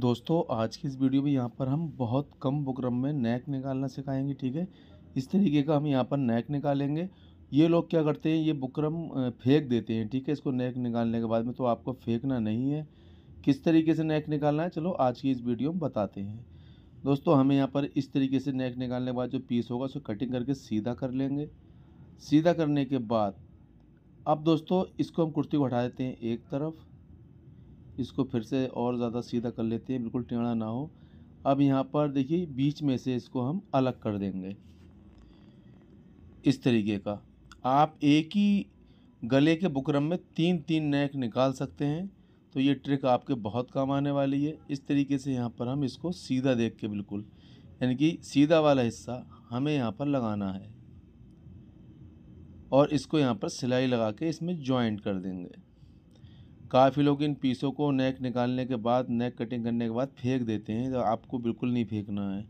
दोस्तों आज की इस वीडियो में यहाँ पर हम बहुत कम बुकरम में नेक निकालना सिखाएंगे ठीक है इस तरीके का हम यहाँ पर नेक निकालेंगे ये लोग क्या करते हैं ये बुकरम फेंक देते हैं ठीक है इसको नेक निकालने के बाद में तो आपको फेंकना नहीं है किस तरीके से नेक निकालना है चलो आज की इस वीडियो में बताते हैं दोस्तों हमें यहाँ पर इस तरीके से नेक निकालने के बाद जो पीस होगा उसको कटिंग करके सीधा कर लेंगे सीधा करने के बाद अब दोस्तों इसको हम कुर्ती को हटा देते हैं एक तरफ इसको फिर से और ज़्यादा सीधा कर लेते हैं बिल्कुल टेढ़ा ना हो अब यहाँ पर देखिए बीच में से इसको हम अलग कर देंगे इस तरीके का आप एक ही गले के बुकरम में तीन तीन नेक निकाल सकते हैं तो ये ट्रिक आपके बहुत काम आने वाली है इस तरीके से यहाँ पर हम इसको सीधा देख के बिल्कुल यानी कि सीधा वाला हिस्सा हमें यहाँ पर लगाना है और इसको यहाँ पर सिलाई लगा के इसमें जॉइंट कर देंगे काफ़ी लोग इन पीसों को नेक निकालने के बाद नेक कटिंग करने के बाद फेंक देते हैं तो आपको बिल्कुल नहीं फेंकना है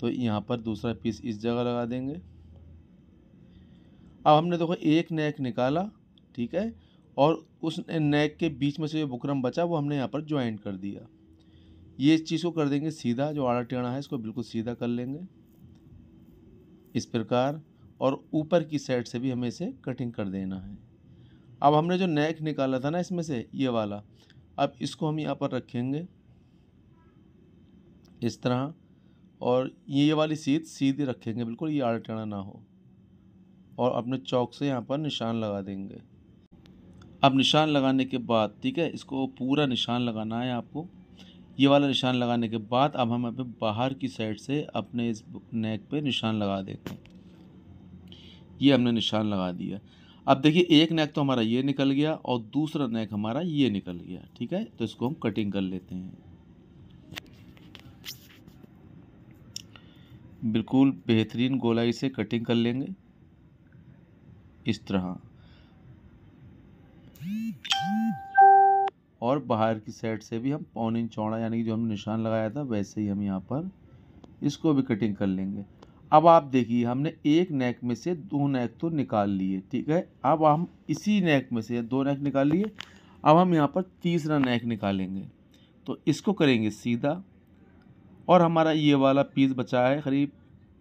तो यहाँ पर दूसरा पीस इस जगह लगा देंगे अब हमने देखो एक नेक निकाला ठीक है और उस नेक के बीच में से जो बुकरम बचा वो हमने यहाँ पर ज्वाइंट कर दिया ये इस चीज़ को कर देंगे सीधा जो आड़ा टेढ़ा है इसको बिल्कुल सीधा कर लेंगे इस प्रकार और ऊपर की साइड से भी हमें इसे कटिंग कर देना है अब हमने जो नेक निकाला था ना इसमें से ये वाला अब इसको हम यहाँ पर रखेंगे इस तरह और ये ये वाली सीध सीधी रखेंगे बिल्कुल ये आड़ टेढ़ा ना हो और अपने चौक से यहाँ पर निशान लगा देंगे अब निशान लगाने के बाद ठीक है इसको पूरा निशान लगाना है आपको ये वाला निशान लगाने के बाद अब हम अपने बाहर की साइड से अपने इस नेक पे निशान लगा देते हैं ये हमने निशान लगा दिया अब देखिए एक नेक तो हमारा ये निकल गया और दूसरा नेक हमारा ये निकल गया ठीक है तो इसको हम कटिंग कर लेते हैं बिल्कुल बेहतरीन गोलाई से कटिंग कर लेंगे इस तरह और बाहर की साइड से भी हम पौन इंच चौड़ा यानी कि जो हमने निशान लगाया था वैसे ही हम यहाँ पर इसको भी कटिंग कर लेंगे अब आप देखिए हमने एक नेक में से दो नेक तो निकाल लिए ठीक है अब हम इसी नेक में से दो नेक निकाल लिए अब हम यहाँ पर तीसरा नेक निकालेंगे तो इसको करेंगे सीधा और हमारा ये वाला पीस बचा है करीब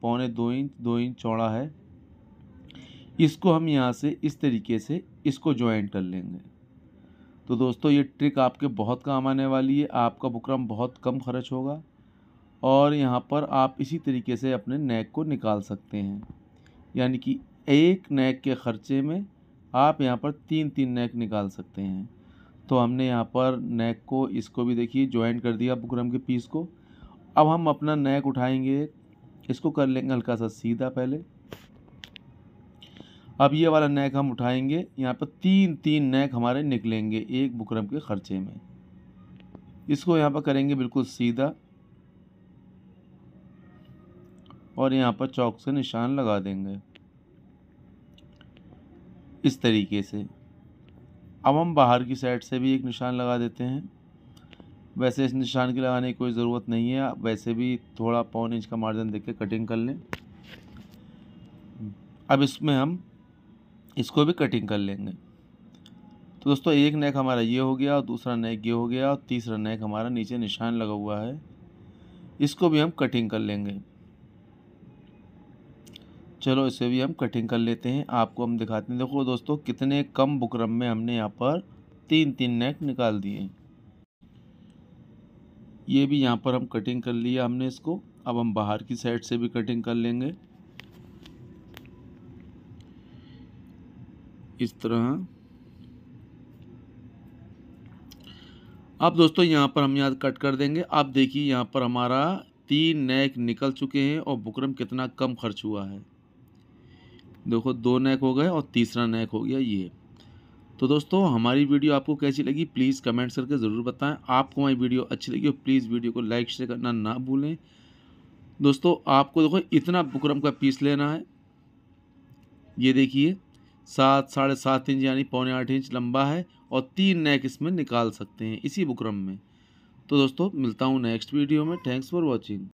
पौने दो इंच दो इंच चौड़ा है इसको हम यहाँ से इस तरीके से इसको ज्वाइंट कर लेंगे तो दोस्तों ये ट्रिक आपके बहुत काम आने वाली है आपका बुकरम बहुत कम खर्च होगा और यहाँ पर आप इसी तरीके से अपने नेक को निकाल सकते हैं यानी कि एक नेक के ख़र्चे में आप यहाँ पर तीन तीन नेक निकाल सकते हैं तो हमने यहाँ पर नेक को इसको भी देखिए ज्वाइन कर दिया बुकरम के पीस को अब हम अपना नेक उठाएंगे इसको कर लेंगे हल्का सा सीधा पहले अब ये वाला नेक हम उठाएंगे यहाँ पर तीन तीन नेक हमारे निकलेंगे एक बुकरम के ख़र्चे में इसको यहाँ पर करेंगे बिल्कुल सीधा और यहाँ पर चौक से निशान लगा देंगे इस तरीके से अब हम बाहर की साइड से भी एक निशान लगा देते हैं वैसे इस निशान की लगाने की कोई ज़रूरत नहीं है वैसे भी थोड़ा पौन इंच का मार्जिन देके कटिंग कर लें अब इसमें हम इसको भी कटिंग कर लेंगे तो दोस्तों एक नेक हमारा ये हो गया और दूसरा नेक ये हो गया और तीसरा नेक हमारा नीचे निशान लगा हुआ है इसको भी हम कटिंग कर लेंगे चलो इसे भी हम कटिंग कर लेते हैं आपको हम दिखाते हैं देखो दोस्तों कितने कम बुकरम में हमने यहाँ पर तीन तीन नेक निकाल दिए ये भी यहाँ पर हम कटिंग कर लिया हमने इसको अब हम बाहर की साइड से भी कटिंग कर लेंगे इस तरह अब दोस्तों यहाँ पर हम यहाँ कट कर देंगे आप देखिए यहाँ पर हमारा तीन नेक निकल चुके हैं और बुकरम कितना कम खर्च हुआ है देखो दो नेक हो गए और तीसरा नेक हो गया ये तो दोस्तों हमारी वीडियो आपको कैसी लगी प्लीज़ कमेंट्स करके ज़रूर बताएं आपको हमारी वीडियो अच्छी लगी हो प्लीज़ वीडियो को लाइक शेयर करना ना भूलें दोस्तों आपको देखो इतना बुकरम का पीस लेना है ये देखिए सात साढ़े सात इंच यानी पौने आठ इंच लंबा है और तीन नेक इसमें निकाल सकते हैं इसी बुकरम में तो दोस्तों मिलता हूँ नेक्स्ट वीडियो में थैंक्स फॉर वॉचिंग